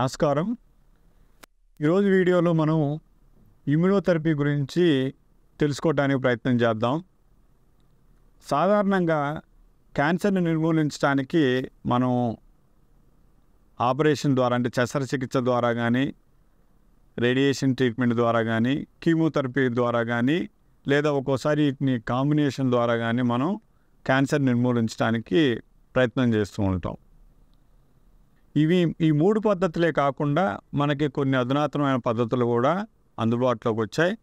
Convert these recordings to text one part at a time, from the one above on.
నమస్కారం ఈరోజు వీడియోలో మనం ఇమ్యునోథెరపీ గురించి తెలుసుకోవడానికి ప్రయత్నం చేద్దాం సాధారణంగా క్యాన్సర్ని నిర్మూలించడానికి మనం ఆపరేషన్ ద్వారా అంటే శస్త్రచికిత్స ద్వారా కానీ రేడియేషన్ ట్రీట్మెంట్ ద్వారా కానీ కీమోథెరపీ ద్వారా కానీ లేదా ఒక్కోసారి వీటిని కాంబినేషన్ ద్వారా కానీ మనం క్యాన్సర్ నిర్మూలించడానికి ప్రయత్నం చేస్తూ ఉంటాం ఇవి ఈ మూడు పద్ధతులే కాకుండా మనకి కొన్ని అధునాతనమైన పద్ధతులు కూడా అందుబాటులోకి వచ్చాయి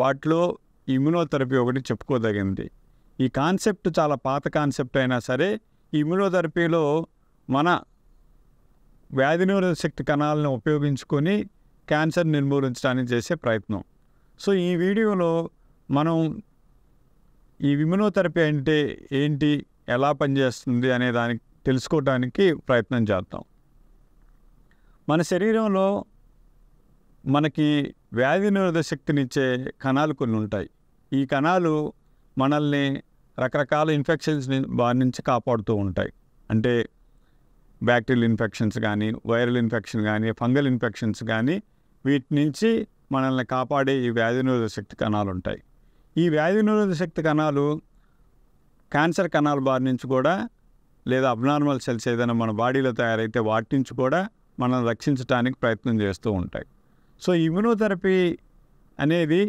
వాటిలో ఇమ్యునోథెరపీ ఒకటి చెప్పుకోదగింది ఈ కాన్సెప్ట్ చాలా పాత కాన్సెప్ట్ అయినా సరే ఇమ్యునోథెరపీలో మన వ్యాధి శక్తి కణాలను ఉపయోగించుకొని క్యాన్సర్ నిర్మూలించడానికి చేసే ప్రయత్నం సో ఈ వీడియోలో మనం ఈ ఇమ్యునోథెరపీ అంటే ఏంటి ఎలా పనిచేస్తుంది అనే దానికి తెలుసుకోవడానికి ప్రయత్నం చేద్దాం మన శరీరంలో మనకి వ్యాధి నిరోధ శక్తినిచ్చే కణాలు కొన్ని ఉంటాయి ఈ కణాలు మనల్ని రకరకాల ఇన్ఫెక్షన్స్ వారి నుంచి కాపాడుతూ ఉంటాయి అంటే బ్యాక్టీరియల్ ఇన్ఫెక్షన్స్ కానీ వైరల్ ఇన్ఫెక్షన్ కానీ ఫంగల్ ఇన్ఫెక్షన్స్ కానీ వీటి నుంచి మనల్ని కాపాడే ఈ వ్యాధి నిరోధక శక్తి కణాలు ఉంటాయి ఈ వ్యాధి నిరోధక శక్తి కణాలు క్యాన్సర్ కణాల బారి నుంచి కూడా లేదా అబ్నార్మల్ సెల్స్ ఏదైనా మన బాడీలో తయారైతే వాటి నుంచి కూడా మనం రక్షించడానికి ప్రయత్నం చేస్తూ ఉంటాయి సో ఇమ్యూనోథెరపీ అనేది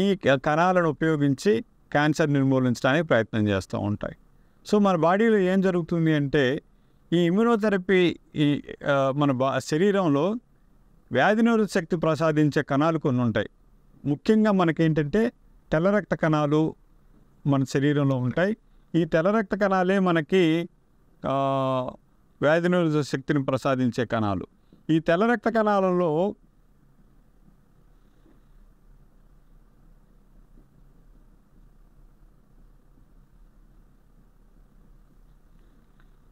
ఈ కణాలను ఉపయోగించి క్యాన్సర్ నిర్మూలించడానికి ప్రయత్నం చేస్తూ ఉంటాయి సో మన బాడీలో ఏం జరుగుతుంది అంటే ఈ ఇమ్యూనోథెరపీ ఈ మన బా శరీరంలో వ్యాధి నిరోధక శక్తి ప్రసాదించే కణాలు కొన్ని ఉంటాయి ముఖ్యంగా మనకేంటంటే తెల్లరక్త కణాలు మన శరీరంలో ఉంటాయి ఈ తెల్లరక్త కణాలే మనకి వ్యాధి నిరోధక శక్తిని ప్రసాదించే కణాలు ఈ తెల్ల రక్త కణాలలో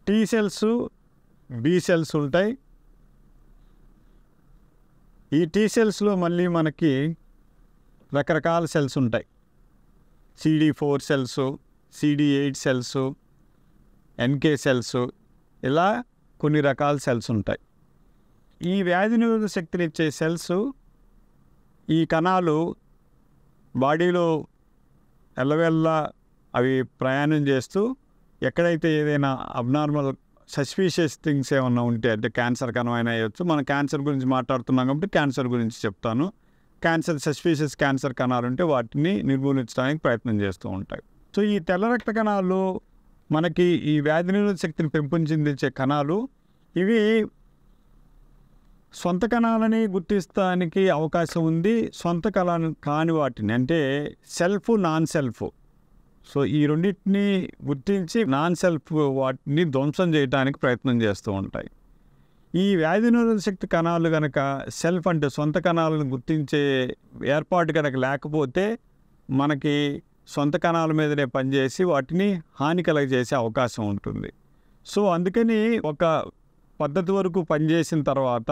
టీ సెల్స్ బి సెల్స్ ఉంటాయి ఈ టీ సెల్స్లో మళ్ళీ మనకి రకరకాల సెల్స్ ఉంటాయి CD four cells CD eight cells NK cells ఇలా కొన్ని రకాల సెల్స్ ఉంటాయి ఈ వ్యాధి నిరోధక శక్తినిచ్చే సెల్స్ ఈ కణాలు బాడీలో ఎల్లవెల్లా అవి ప్రయాణం చేస్తూ ఎక్కడైతే ఏదైనా అబ్నార్మల్ సస్పీషియస్ థింగ్స్ ఏమన్నా ఉంటే అంటే క్యాన్సర్ అయినా అయ్యొచ్చు మనం క్యాన్సర్ గురించి మాట్లాడుతున్నాం కాబట్టి క్యాన్సర్ గురించి చెప్తాను క్యాన్సర్ సస్పీషియస్ క్యాన్సర్ కణాలు ఉంటే వాటిని నిర్మూలించడానికి ప్రయత్నం చేస్తూ ఉంటాయి సో ఈ తెల్ల రక్త కణాలు మనకి ఈ వ్యాధి నిరోధక శక్తిని పెంపొందించే కణాలు ఇవి సొంత కణాలని గుర్తిస్తానికి అవకాశం ఉంది సొంత కళ కాని వాటిని అంటే సెల్ఫ్ నాన్ సెల్ఫ్ సో ఈ రెండింటిని గుర్తించి నాన్ సెల్ఫ్ వాటిని ధ్వంసం చేయడానికి ప్రయత్నం చేస్తూ ఉంటాయి ఈ వ్యాధి నిరోధక శక్తి కణాలు కనుక సెల్ఫ్ అంటే సొంత కణాలను గుర్తించే ఏర్పాటు కనుక లేకపోతే మనకి సొంత కణాల మీదనే పనిచేసి వాటిని హాని కలగజేసే అవకాశం ఉంటుంది సో అందుకని ఒక పద్ధతి వరకు పనిచేసిన తర్వాత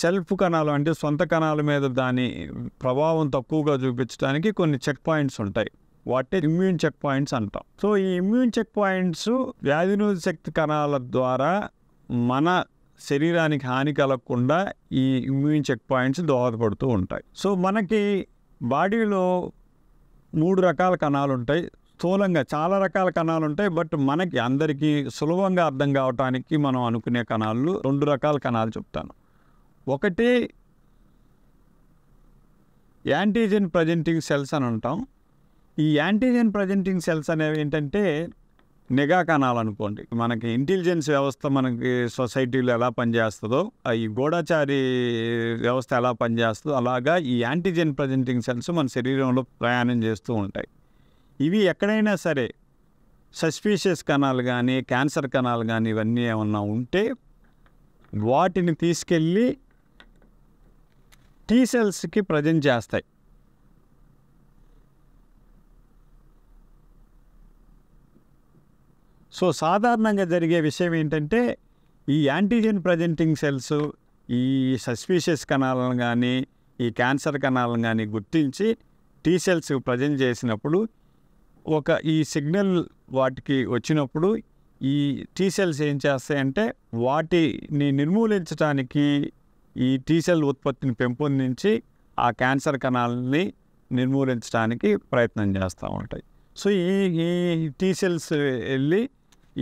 సెల్ఫ్ కణాలు అంటే సొంత కణాల మీద దాని ప్రభావం తక్కువగా చూపించడానికి కొన్ని చెక్ పాయింట్స్ ఉంటాయి వాటే ఇమ్యూన్ చెక్ పాయింట్స్ అంటాం సో ఈ ఇమ్యూన్ చెక్ పాయింట్స్ వ్యాధిరోధ శక్తి కణాల ద్వారా మన శరీరానికి హాని కలగకుండా ఈ ఇమ్యూన్ చెక్ పాయింట్స్ దోహదపడుతూ ఉంటాయి సో మనకి బాడీలో మూడు రకాల కణాలు ఉంటాయి స్థూలంగా చాలా రకాల కణాలు ఉంటాయి బట్ మనకి అందరికీ సులభంగా అర్థం కావటానికి మనం అనుకునే కణాలు రెండు రకాల కణాలు చెప్తాను ఒకటి యాంటీజెన్ ప్రజెంటింగ్ సెల్స్ అని అంటాం ఈ యాంటీజెన్ ప్రజెంటింగ్ సెల్స్ అనేవి ఏంటంటే నిఘా కనాలనుకోండి మనకి ఇంటెలిజెన్స్ వ్యవస్థ మనకి సొసైటీలో ఎలా పనిచేస్తుందో ఈ గోడాచారి వ్యవస్థ ఎలా పనిచేస్తుందో అలాగా ఈ యాంటీజెన్ ప్రజెంటింగ్ సెల్స్ మన శరీరంలో ప్రయాణం చేస్తూ ఉంటాయి ఇవి ఎక్కడైనా సరే సస్పీషియస్ కణాలు కానీ క్యాన్సర్ కణాలు కానీ ఇవన్నీ ఏమన్నా ఉంటే వాటిని తీసుకెళ్ళి టీ సెల్స్కి ప్రజెంట్ చేస్తాయి సో సాధారణంగా జరిగే విషయం ఏంటంటే ఈ యాంటీజెన్ ప్రజెంటింగ్ సెల్స్ ఈ సస్పీషియస్ కణాలను కానీ ఈ క్యాన్సర్ కణాలను కానీ గుర్తించి టీ సెల్స్ ప్రజెంట్ చేసినప్పుడు ఒక ఈ సిగ్నల్ వాటికి వచ్చినప్పుడు ఈ టీ సెల్స్ ఏం చేస్తాయంటే వాటిని నిర్మూలించడానికి ఈ టీ సెల్ ఉత్పత్తిని పెంపొందించి ఆ క్యాన్సర్ కణాలని నిర్మూలించడానికి ప్రయత్నం చేస్తూ ఉంటాయి సో ఈ ఈ టీ సెల్స్ వెళ్ళి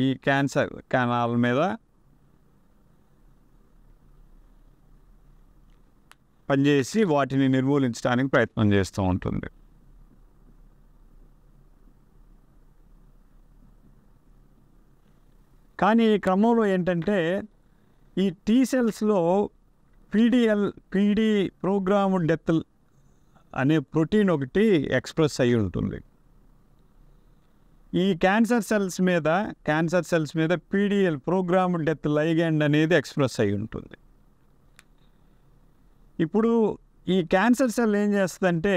ఈ క్యాన్సర్ కణాల మీద పనిచేసి వాటిని నిర్మూలించడానికి ప్రయత్నం చేస్తూ ఉంటుంది కానీ ఈ క్రమంలో ఏంటంటే ఈ టీ సెల్స్లో పీడిఎల్ పీడీ ప్రోగ్రామ్ డెత్ అనే ప్రోటీన్ ఒకటి ఎక్స్ప్రెస్ అయి ఉంటుంది ఈ క్యాన్సర్ సెల్స్ మీద క్యాన్సర్ సెల్స్ మీద పీడిఎల్ ప్రోగ్రామ్ డెత్ లైగెండ్ అనేది ఎక్స్ప్రెస్ అయి ఉంటుంది ఇప్పుడు ఈ క్యాన్సర్ సెల్ ఏం చేస్తుందంటే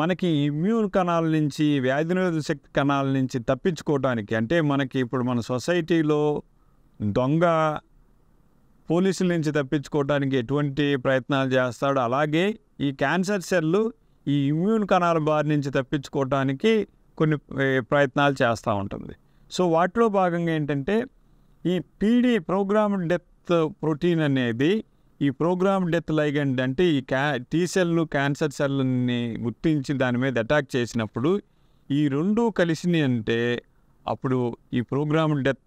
మనకి ఇమ్యూన్ కణాల నుంచి వ్యాధి నిరోధక శక్తి కణాల నుంచి తప్పించుకోవడానికి అంటే మనకి ఇప్పుడు మన సొసైటీలో దొంగ పోలీసుల నుంచి తప్పించుకోవడానికి ఎటువంటి ప్రయత్నాలు చేస్తాడో అలాగే ఈ క్యాన్సర్ సెల్లు ఈ ఇమ్యూన్ కణాల బారి నుంచి తప్పించుకోవడానికి కొన్ని ప్రయత్నాలు చేస్తూ ఉంటుంది సో వాటిలో భాగంగా ఏంటంటే ఈ పీడీ ప్రోగ్రామ్ డెత్ ప్రోటీన్ అనేది ఈ ప్రోగ్రామ్ డెత్ లైగెండ్ అంటే ఈ క్యా టీ సెల్ను క్యాన్సర్ సెల్ని గుర్తించి దాని మీద అటాక్ చేసినప్పుడు ఈ రెండు కలిసినాయి అంటే అప్పుడు ఈ ప్రోగ్రామ్ డెత్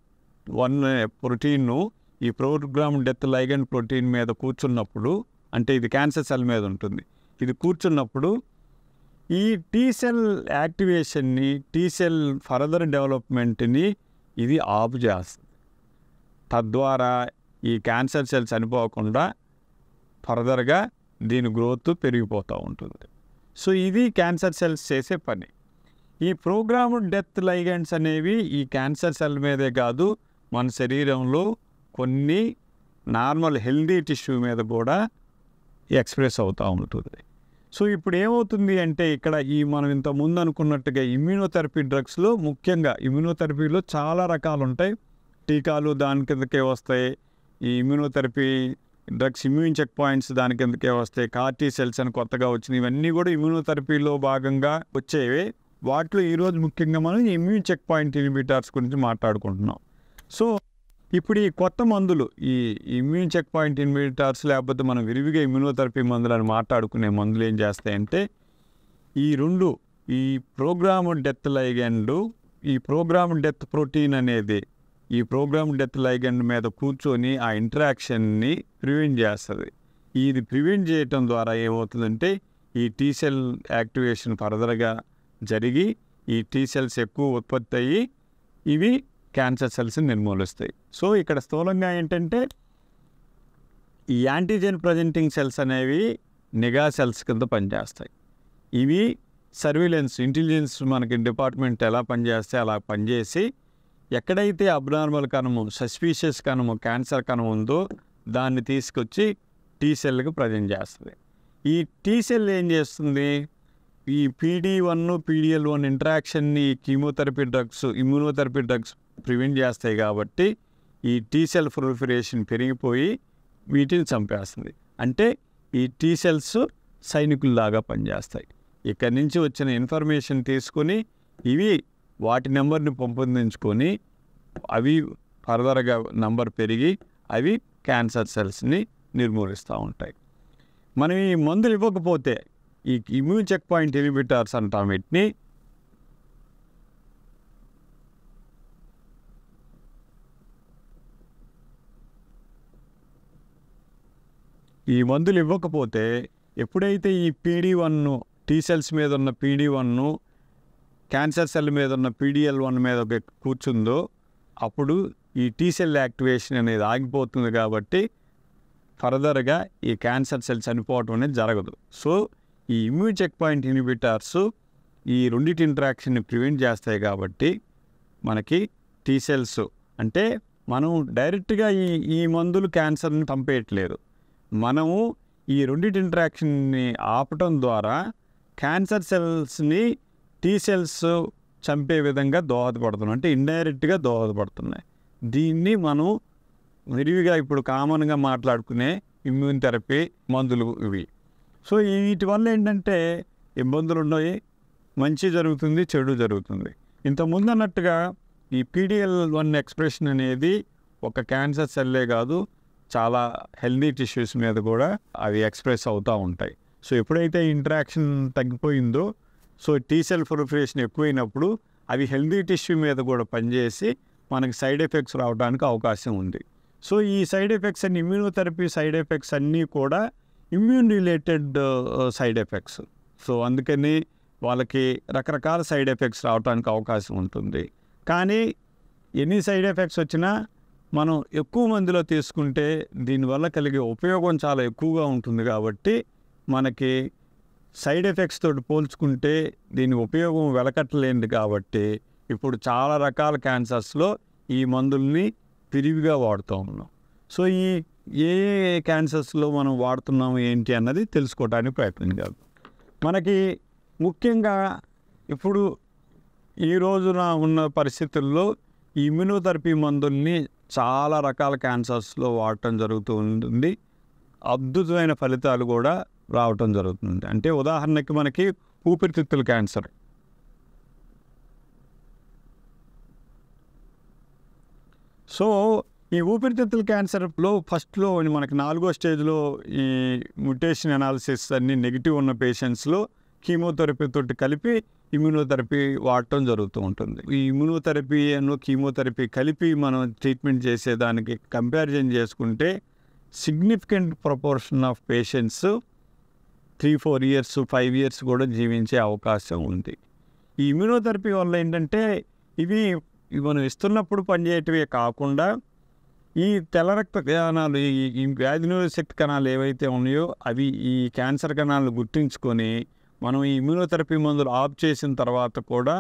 వన్ ప్రోటీన్ను ఈ ప్రోగ్రామ్ డెత్ లైగన్ ప్రోటీన్ మీద కూర్చున్నప్పుడు అంటే ఇది క్యాన్సర్ సెల్ మీద ఉంటుంది ఇది కూర్చున్నప్పుడు ఈ టీ సెల్ యాక్టివేషన్ని టీ సెల్ ఫర్దర్ డెవలప్మెంట్ని ఇది ఆపు చేస్తుంది తద్వారా ఈ క్యాన్సర్ సెల్ చనిపోకుండా ఫర్దర్గా దీని గ్రోత్ పెరిగిపోతూ ఉంటుంది సో ఇది క్యాన్సర్ సెల్స్ చేసే పని ఈ ప్రోగ్రామ్ డెత్ లైగెంట్స్ అనేవి ఈ క్యాన్సర్ సెల్ మీదే కాదు మన శరీరంలో కొన్ని నార్మల్ హెల్దీ టిష్యూ మీద కూడా ఎక్స్ప్రెస్ అవుతూ ఉంటుంది సో ఇప్పుడు ఏమవుతుంది అంటే ఇక్కడ ఈ మనం ఇంత ముందు అనుకున్నట్టుగా ఇమ్యూనోథెరపీ డ్రగ్స్లో ముఖ్యంగా ఇమ్యూనోథెరపీలో చాలా రకాలు ఉంటాయి టీకాలు దాని కిందకే వస్తాయి ఈ immunotherapy drugs immune check points దాని కిందకే వస్తాయి కార్టీ సెల్స్ అని కొత్తగా వచ్చినాయి ఇవన్నీ కూడా ఇమ్యూనోథెరపీలో భాగంగా వచ్చేవి వాటిలో ఈరోజు ముఖ్యంగా మనం ఇమ్యూన్ చెక్ పాయింట్ ఇన్హిబిటర్స్ గురించి మాట్లాడుకుంటున్నాం సో ఇప్పుడు ఈ కొత్త మందులు ఈ ఇమ్యూన్ చెక్ పాయింట్ ఇన్హిబిటర్స్ లేకపోతే మనం విరివిగా ఇమ్యూనోథెరపీ మందులు అని మాట్లాడుకునే మందులు ఏం చేస్తాయంటే ఈ రెండు ఈ ప్రోగ్రామ్ డెత్ లైగెండ్ ఈ ప్రోగ్రామ్ డెత్ ప్రోటీన్ అనేది ఈ ప్రోగ్రామ్ డెత్ లైగెండ్ మీద కూర్చొని ఆ ఇంటరాక్షన్ని ప్రివెంట్ చేస్తుంది ఇది ప్రివెంట్ చేయటం ద్వారా ఏమవుతుందంటే ఈ టీ సెల్ యాక్టివేషన్ ఫర్దర్గా జరిగి ఈ టీ సెల్స్ ఎక్కువ ఉత్పత్తి అయ్యి ఇవి క్యాన్సర్ సెల్స్ని నిర్మూలిస్తాయి సో ఇక్కడ స్థూలంగా ఏంటంటే ఈ యాంటీజెన్ ప్రజెంటింగ్ సెల్స్ అనేవి నిఘా సెల్స్ కింద పనిచేస్తాయి ఇవి సర్వీలెన్స్ ఇంటెలిజెన్స్ మనకి డిపార్ట్మెంట్ ఎలా పనిచేస్తే అలా పనిచేసి ఎక్కడైతే అబ్నార్మల్ కణము సస్పీషియస్ కణము క్యాన్సర్ కణము ఉందో దాన్ని తీసుకొచ్చి టీ సెల్కి ప్రజెంట్ చేస్తుంది ఈ టీ సెల్ ఏం చేస్తుంది ఈ పీడీ వన్ పీడిఎల్ వన్ ఇంట్రాక్షన్ని chemotherapy drugs immunotherapy drugs prevent చేస్తాయి కాబట్టి ఈ టీ సెల్ ప్రొలిఫరేషన్ పెరిగిపోయి వీటిని చంపేస్తుంది అంటే ఈ టీ సెల్స్ సైనికుల్లాగా పనిచేస్తాయి ఇక్కడి నుంచి వచ్చిన ఇన్ఫర్మేషన్ తీసుకొని ఇవి వాటి నెంబర్ని పంపొందించుకొని అవి ఫర్దర్గా నంబర్ పెరిగి అవి క్యాన్సర్ సెల్స్ని నిర్మూలిస్తూ ఉంటాయి మనం ఈ మందులు ఇవ్వకపోతే ఈ ఇమ్యూన్ చెక్ పాయింట్ ఇన్హిబిటర్స్ అంటాం వీటిని ఈ మందులు ఇవ్వకపోతే ఎప్పుడైతే ఈ పీడీ వన్ను టీ సెల్స్ మీద ఉన్న పీడీ వన్ను క్యాన్సర్ సెల్ మీద ఉన్న పీడిఎల్ వన్ మీద ఒక కూర్చుందో అప్పుడు ఈ టీ సెల్ యాక్టివేషన్ అనేది ఆగిపోతుంది కాబట్టి ఫర్దర్గా ఈ క్యాన్సర్ సెల్ చనిపోవటం అనేది జరగదు సో ఈ ఇమ్యూన్ చెక్ పాయింట్ ఇన్హిబిటర్స్ ఈ రెండింటి ఇంటరాక్షన్ని ప్రివెంట్ చేస్తాయి కాబట్టి మనకి టీ సెల్స్ అంటే మనం డైరెక్ట్గా ఈ ఈ మందులు క్యాన్సర్ని పంపేయట్లేదు మనము ఈ రెండింటి ఇంటరాక్షన్ని ఆపటం ద్వారా క్యాన్సర్ సెల్స్ని టీ సెల్స్ చంపే విధంగా దోహదపడుతున్నాయి అంటే ఇండైరెక్ట్గా దోహదపడుతున్నాయి దీన్ని మనం విరివిగా ఇప్పుడు కామన్గా మాట్లాడుకునే ఇమ్యూన్ థెరపీ మందులు ఇవి సో వీటి వల్ల ఏంటంటే ఇబ్బందులు ఉన్నాయి మంచి జరుగుతుంది చెడు జరుగుతుంది ఇంతకుముందు అన్నట్టుగా ఈ పీడిఎల్ వన్ ఎక్స్ప్రెషన్ అనేది ఒక క్యాన్సర్ సెల్లే కాదు చాలా హెల్దీ టిష్యూస్ మీద కూడా అవి ఎక్స్ప్రెస్ అవుతూ ఉంటాయి సో ఎప్పుడైతే ఇంటరాక్షన్ తగ్గిపోయిందో సో టీ సెల్ ప్రొలిఫరేషన్ ఎక్కువైనప్పుడు అవి హెల్దీ టిష్యూ మీద కూడా పనిచేసి మనకి సైడ్ ఎఫెక్ట్స్ రావడానికి అవకాశం ఉంది సో ఈ side effects and immunotherapy side effects అన్నీ కూడా immune related side effects so అందుకని వాళ్ళకి రకరకాల సైడ్ ఎఫెక్ట్స్ రావడానికి అవకాశం ఉంటుంది కానీ ఎన్ని సైడ్ ఎఫెక్ట్స్ వచ్చినా మనం ఎక్కువ మందిలో తీసుకుంటే దీనివల్ల కలిగే ఉపయోగం చాలా ఎక్కువగా ఉంటుంది కాబట్టి మనకి సైడ్ ఎఫెక్ట్స్ తోటి పోల్చుకుంటే దీని ఉపయోగం వెలకట్టలేనిది కాబట్టి ఇప్పుడు చాలా రకాల క్యాన్సర్స్లో ఈ మందుల్ని విరివిగా వాడుతూ ఉన్నాం సో ఈ ఏ ఏ క్యాన్సర్స్లో మనం వాడుతున్నాం ఏంటి అన్నది తెలుసుకోవడానికి ప్రయత్నం చేద్దాం మనకి ముఖ్యంగా ఇప్పుడు ఈ రోజున ఉన్న పరిస్థితుల్లో ఈ ఇమ్యూనోథెరపీ మందుల్ని చాలా రకాల క్యాన్సర్స్లో వాడటం జరుగుతూ ఉంటుంది అద్భుతమైన ఫలితాలు కూడా రావటం జరుగుతుంది అంటే ఉదాహరణకి మనకి ఊపిరితిత్తుల క్యాన్సర్ సో ఈ ఊపిరితిత్తుల క్యాన్సర్లో ఫస్ట్లో మనకి నాలుగో స్టేజ్లో ఈ మ్యుటేషన్ అనాలిసిస్ అన్ని నెగిటివ్ ఉన్న పేషెంట్స్లో కీమోథెరపీతో కలిపి ఇమ్యూనోథెరపీ వాడటం జరుగుతూ ఉంటుంది ఈ ఇమ్యూనోథెరపీ అను కీమోథెరపీ కలిపి మనం ట్రీట్మెంట్ చేసేదానికి కంపారిజన్ చేసుకుంటే significant proportion of patients three four years five years కూడా జీవించే అవకాశం ఉంది ఈ ఇమ్యూనోథెరపీ వల్ల ఏంటంటే ఇవి మనం ఇస్తున్నప్పుడు పనిచేయటమే కాకుండా ఈ తెల్ల రక్త కణాలు ఈ వ్యాధి శక్తి కణాలు ఏవైతే ఉన్నాయో అవి ఈ క్యాన్సర్ కణాలను గుర్తించుకొని మనం ఈ ఇమ్యూనోథెరపీ మందులు ఆఫ్ చేసిన తర్వాత కూడా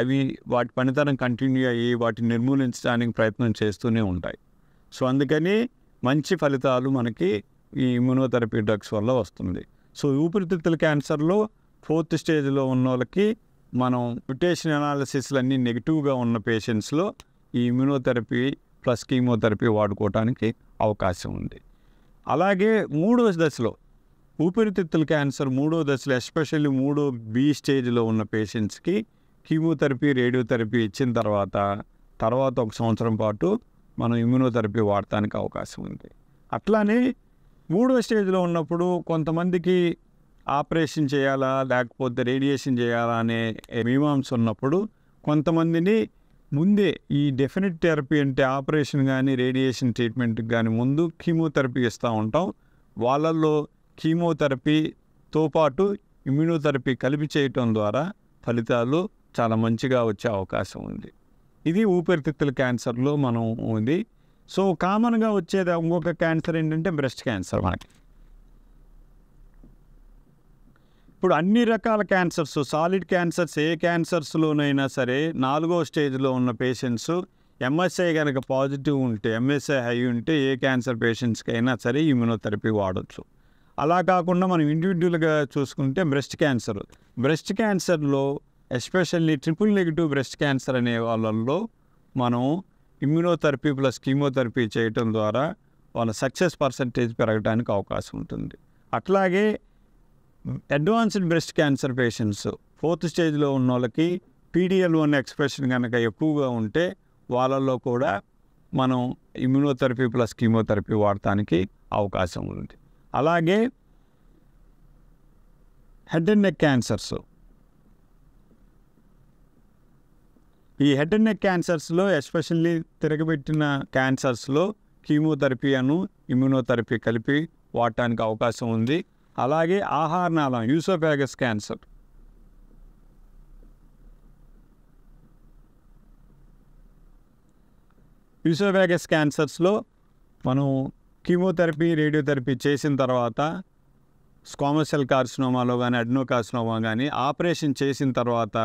అవి వాటి పనితనం కంటిన్యూ అయ్యి వాటిని నిర్మూలించడానికి ప్రయత్నం చేస్తూనే ఉంటాయి సో అందుకని మంచి ఫలితాలు మనకి ఈ ఇమ్యూనోథెరపీ డ్రగ్స్ వల్ల వస్తుంది సో ఊపిరితిత్తుల క్యాన్సర్లో ఫోర్త్ స్టేజ్లో ఉన్న వాళ్ళకి మనం మ్యుటేషన్ అనాలిసిస్లు అన్నీ నెగిటివ్గా ఉన్న పేషెంట్స్లో ఈ ఇమ్యూనోథెరపీ ప్లస్ కీమోథెరపీ వాడుకోవడానికి అవకాశం ఉంది అలాగే మూడవ దశలో ఊపిరితిత్తుల క్యాన్సర్ మూడో దశలో ఎస్పెషల్లీ మూడో బి స్టేజ్లో ఉన్న పేషెంట్స్కి కీమోథెరపీ రేడియోథెరపీ ఇచ్చిన తర్వాత తర్వాత ఒక సంవత్సరం పాటు మనం ఇమ్యూనోథెరపీ వాడటానికి అవకాశం ఉంది అట్లానే మూడో స్టేజ్లో ఉన్నప్పుడు కొంతమందికి ఆపరేషన్ చేయాలా లేకపోతే రేడియేషన్ చేయాలా అనే మీమాంస ఉన్నప్పుడు కొంతమందిని ముందే ఈ డెఫినెట్ థెరపీ అంటే ఆపరేషన్ కానీ రేడియేషన్ ట్రీట్మెంట్కి కానీ ముందు కీమోథెరపీ ఇస్తూ ఉంటాం వాళ్ళల్లో కీమోథెరపీతో పాటు ఇమ్యూనోథెరపీ కలిపి చేయటం ద్వారా ఫలితాలు చాలా మంచిగా వచ్చే అవకాశం ఉంది ఇది ఊపిరితిత్తుల క్యాన్సర్లో మనం ఉంది సో కామన్గా వచ్చేది ఇంకొక క్యాన్సర్ ఏంటంటే బ్రెస్ట్ క్యాన్సర్ మనకి ఇప్పుడు అన్ని రకాల క్యాన్సర్స్ సాలిడ్ క్యాన్సర్స్ ఏ క్యాన్సర్స్లోనైనా సరే నాలుగో స్టేజ్లో ఉన్న పేషెంట్స్ ఎంఎస్ఐ కనుక పాజిటివ్ ఉంటే ఎంఎస్ఐ హై ఉంటే ఏ క్యాన్సర్ పేషెంట్స్కైనా సరే ఇమ్యూనోథెరపీ వాడచ్చు అలా కాకుండా మనం ఇండివిజువల్గా చూసుకుంటే బ్రెస్ట్ క్యాన్సర్ బ్రెస్ట్ క్యాన్సర్లో especially triple negative breast cancer అనే వాళ్ళల్లో మనం ఇమ్యూనోథెరపీ ప్లస్ కీమోథెరపీ చేయటం ద్వారా వాళ్ళ సక్సెస్ పర్సంటేజ్ పెరగడానికి అవకాశం ఉంటుంది అట్లాగే advanced breast cancer patients fourth స్టేజ్లో ఉన్న వాళ్ళకి పీడిఎల్ వన్ ఎక్స్ప్రెషన్ కనుక ఎక్కువగా ఉంటే వాళ్ళల్లో కూడా మనం ఇమ్యూనోథెరపీ ప్లస్ కీమోథెరపీ వాడటానికి అవకాశం ఉంది అలాగే హెడ్ అండ్ నెక్ క్యాన్సర్స్ ఈ హెడ్ అండ్ నెక్ క్యాన్సర్స్లో ఎస్పెషల్లీ తిరగబెట్టిన క్యాన్సర్స్లో కీమోథెరపీ అను ఇమ్యూనోథెరపీ కలిపి వాడటానికి అవకాశం ఉంది అలాగే ఆహార నాళం యూసోఫాగస్ క్యాన్సర్ యూసోఫాగస్ క్యాన్సర్స్లో మనం కీమోథెరపీ రేడియోథెరపీ చేసిన తర్వాత స్కామసెల్ కార్సినోమాలో కానీ అడ్నో కార్సినోమా కానీ ఆపరేషన్ చేసిన తర్వాత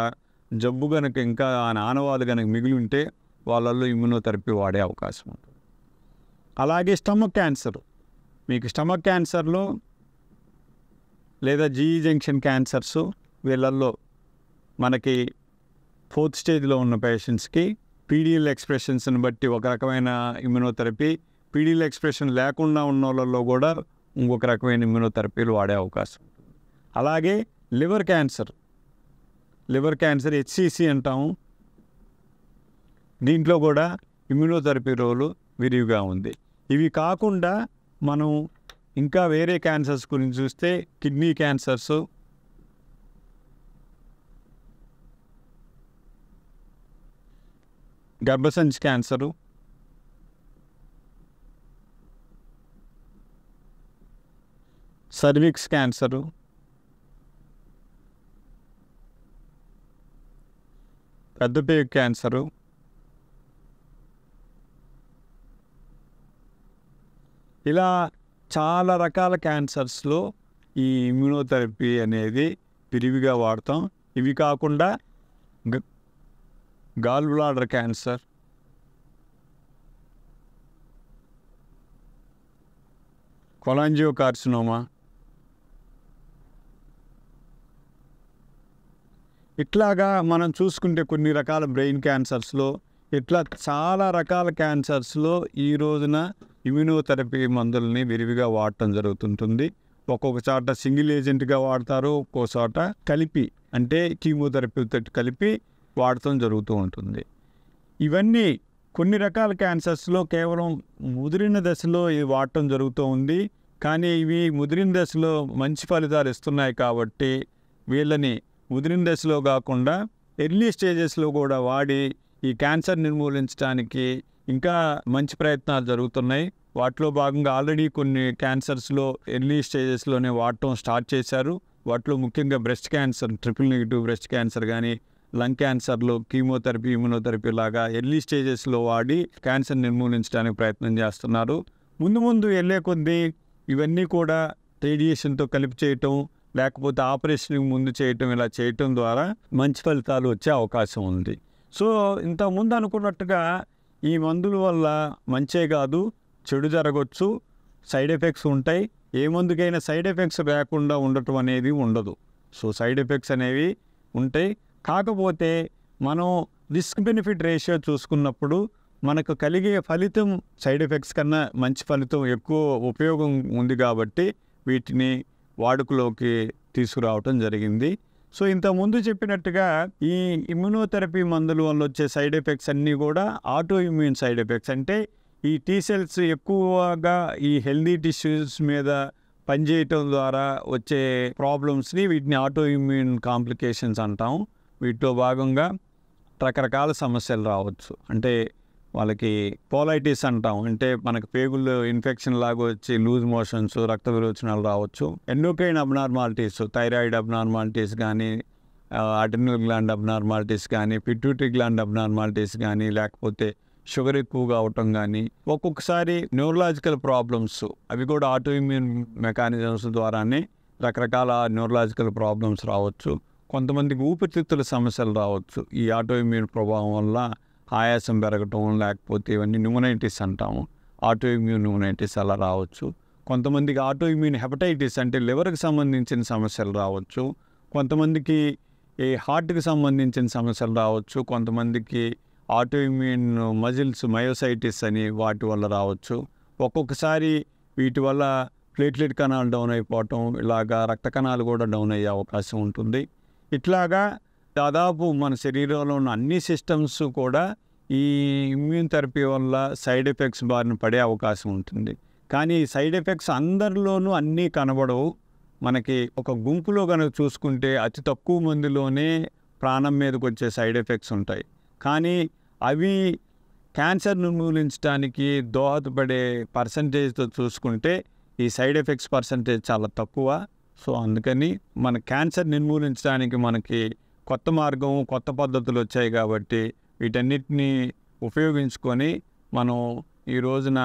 జబ్బు కనుక ఇంకా ఆ నానవాదు కనుక మిగిలి ఉంటే వాళ్ళల్లో ఇమ్యూనోథెరపీ వాడే అవకాశం ఉంటుంది అలాగే స్టమక్ క్యాన్సర్ మీకు స్టమక్ క్యాన్సర్లో లేదా జీఈ జంక్షన్ క్యాన్సర్స్ వీళ్ళల్లో మనకి ఫోర్త్ స్టేజ్లో ఉన్న పేషెంట్స్కి పీడిఎల్ ఎక్స్ప్రెషన్స్ని బట్టి ఒక రకమైన ఇమ్యూనోథెరపీ పీడీల ఎక్స్ప్రెషన్ లేకుండా ఉన్న వాళ్ళల్లో కూడా ఇంకొక రకమైన ఇమ్యూనోథెరపీలు వాడే అవకాశం అలాగే liver cancer liver cancer HCC అంటాము దీంట్లో కూడా ఇమ్యూనోథెరపీ రోలు విరివిగా ఉంది ఇవి కాకుండా మనం ఇంకా వేరే క్యాన్సర్స్ గురించి చూస్తే కిడ్నీ క్యాన్సర్స్ గర్భసంచి క్యాన్సరు సర్విక్స్ క్యాన్సరు పెద్దపేగు క్యాన్సరు ఇలా చాలా రకాల క్యాన్సర్స్లో ఈ ఇమ్యూనోథెరపీ అనేది విరివిగా వాడతాం ఇవి కాకుండా gallbladder cancer cholangiocarcinoma ఇట్లాగా మనం చూసుకుంటే కొన్ని రకాల బ్రెయిన్ క్యాన్సర్స్లో ఇట్లా చాలా రకాల క్యాన్సర్స్లో ఈ రోజున ఇమ్యూనోథెరపీ మందుల్ని విరివిగా వాడటం జరుగుతుంటుంది ఒక్కొక్క చోట సింగిల్ ఏజెంట్గా వాడతారు ఒక్కో చోట కలిపి అంటే కీమోథెరపీతో కలిపి వాడటం జరుగుతూ ఉంటుంది ఇవన్నీ కొన్ని రకాల క్యాన్సర్స్లో కేవలం ముదిరిన దశలో ఇది వాడటం జరుగుతూ ఉంది కానీ ఇవి ముదిరిన దశలో మంచి ఫలితాలు ఇస్తున్నాయి కాబట్టి వీళ్ళని ముదిరిన దశలో కాకుండా ఎర్లీ స్టేజెస్లో కూడా వాడి ఈ క్యాన్సర్ నిర్మూలించడానికి ఇంకా మంచి ప్రయత్నాలు జరుగుతున్నాయి వాటిలో భాగంగా ఆల్రెడీ కొన్ని క్యాన్సర్స్లో ఎర్లీ స్టేజెస్లోనే వాడటం స్టార్ట్ చేశారు వాటిలో ముఖ్యంగా breast cancer triple negative breast cancer కానీ లంగ్ క్యాన్సర్లో కీమోథెరపీ ఇమ్యూనోథెరపీ లాగా ఎర్లీ స్టేజెస్లో వాడి క్యాన్సర్ నిర్మూలించడానికి ప్రయత్నం చేస్తున్నారు ముందు ముందు వెళ్ళే కొద్దీ ఇవన్నీ కూడా రేడియేషన్తో కలిపి చేయటం లేకపోతే ఆపరేషన్కి ముందు చేయటం ఇలా చేయటం ద్వారా మంచి ఫలితాలు వచ్చే అవకాశం ఉంది సో ఇంతకుముందు అనుకున్నట్టుగా ఈ మందుల వల్ల మంచే కాదు చెడు జరగచ్చు సైడ్ ఎఫెక్ట్స్ ఉంటాయి ఏ మందుకైనా సైడ్ ఎఫెక్ట్స్ లేకుండా ఉండటం అనేది ఉండదు సో సైడ్ ఎఫెక్ట్స్ అనేవి ఉంటాయి కాకపోతే మనం రిస్క్ బెనిఫిట్ రేషియో చూసుకున్నప్పుడు మనకు కలిగే ఫలితం సైడ్ ఎఫెక్ట్స్ కన్నా మంచి ఫలితం ఎక్కువ ఉపయోగం ఉంది కాబట్టి వీటిని వాడుకలోకి తీసుకురావటం జరిగింది సో ఇంతకుముందు చెప్పినట్టుగా ఈ ఇమ్యునోథెరపీ మందుల వల్ల వచ్చే సైడ్ ఎఫెక్ట్స్ అన్నీ కూడా ఆటో ఇమ్యూన్ సైడ్ ఎఫెక్ట్స్ అంటే ఈ టీ సెల్స్ ఎక్కువగా ఈ హెల్దీ టిష్యూస్ మీద పనిచేయటం ద్వారా వచ్చే ప్రాబ్లమ్స్ని వీటిని ఆటో ఇమ్యూన్ కాంప్లికేషన్స్ అంటాం వీటిలో భాగంగా రకరకాల సమస్యలు రావచ్చు అంటే వాళ్ళకి పోలైటిస్ అంటాం అంటే మనకు పేగుళ్ళు ఇన్ఫెక్షన్ లాగా వచ్చి లూజ్ మోషన్స్ రక్త విరోచనాలు రావచ్చు ఎన్నోకైన అబ్నార్మాలిటీస్ థైరాయిడ్ అబ్నార్మాలిటీస్ కానీ అడ్రినల్ గ్లాండ్ అబ్నార్మాలిటీస్ కానీ పిట్యూటరీ గ్లాండ్ అబ్నార్మాలిటీస్ కానీ లేకపోతే షుగర్ ఎక్కువగా అవటం కానీ ఒక్కొక్కసారి న్యూరలాజికల్ ప్రాబ్లమ్స్ అవి కూడా ఆటోఇమ్యూన్ మెకానిజమ్స్ ద్వారానే రకరకాల న్యూరలాజికల్ ప్రాబ్లమ్స్ రావచ్చు కొంతమందికి ఊపిరితిత్తుల సమస్యలు రావచ్చు ఈ ఆటోఇమ్యూన్ ప్రభావం వల్ల ఆయాసం పెరగటం లేకపోతే ఇవన్నీ న్యూమనైటిస్ అంటాము ఆటో ఇమ్యూన్ న్యూమనైటిస్ అలా రావచ్చు కొంతమందికి ఆటో ఇమ్యూన్ హెపటైటిస్ అంటే లివర్కి సంబంధించిన సమస్యలు రావచ్చు కొంతమందికి ఈ హార్ట్కి సంబంధించిన సమస్యలు రావచ్చు కొంతమందికి ఆటో ఇమ్యూన్ మజిల్స్ మయోసైటిస్ అని వాటి వల్ల రావచ్చు ఒక్కొక్కసారి వీటి వల్ల ప్లేట్లెట్ కణాలు డౌన్ అయిపోవటం ఇలాగా రక్త కణాలు కూడా డౌన్ అయ్యే అవకాశం ఉంటుంది ఇట్లాగా దాదాపు మన శరీరంలో ఉన్న అన్ని సిస్టమ్స్ కూడా ఈ ఇమ్యూన్ థెరపీ వల్ల సైడ్ ఎఫెక్ట్స్ బారిన పడే అవకాశం ఉంటుంది కానీ ఈ సైడ్ ఎఫెక్ట్స్ అందరిలోనూ అన్నీ కనబడవు మనకి ఒక గుంపులో కనుక చూసుకుంటే అతి తక్కువ మందిలోనే ప్రాణం మీదకి వచ్చే సైడ్ ఎఫెక్ట్స్ ఉంటాయి కానీ అవి క్యాన్సర్ నిర్మూలించడానికి దోహదపడే పర్సంటేజ్తో చూసుకుంటే ఈ సైడ్ ఎఫెక్ట్స్ పర్సంటేజ్ చాలా తక్కువ సో అందుకని మన క్యాన్సర్ నిర్మూలించడానికి మనకి కొత్త మార్గం కొత్త పద్ధతులు వచ్చాయి కాబట్టి వీటన్నిటిని ఉపయోగించుకొని మనం ఈ రోజున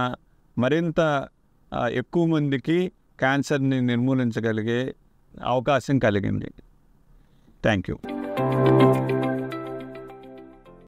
మరింత ఎక్కువ మందికి క్యాన్సర్ని నిర్మూలించగలిగే అవకాశం కలిగింది థ్యాంక్ యూ